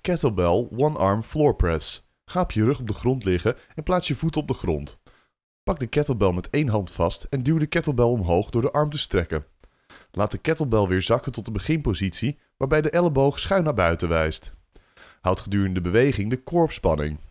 Kettlebell One Arm Floor Press. Ga op je rug op de grond liggen en plaats je voet op de grond. Pak de kettlebell met één hand vast en duw de kettlebell omhoog door de arm te strekken. Laat de kettlebell weer zakken tot de beginpositie, waarbij de elleboog schuin naar buiten wijst. Houd gedurende de beweging de korpspanning.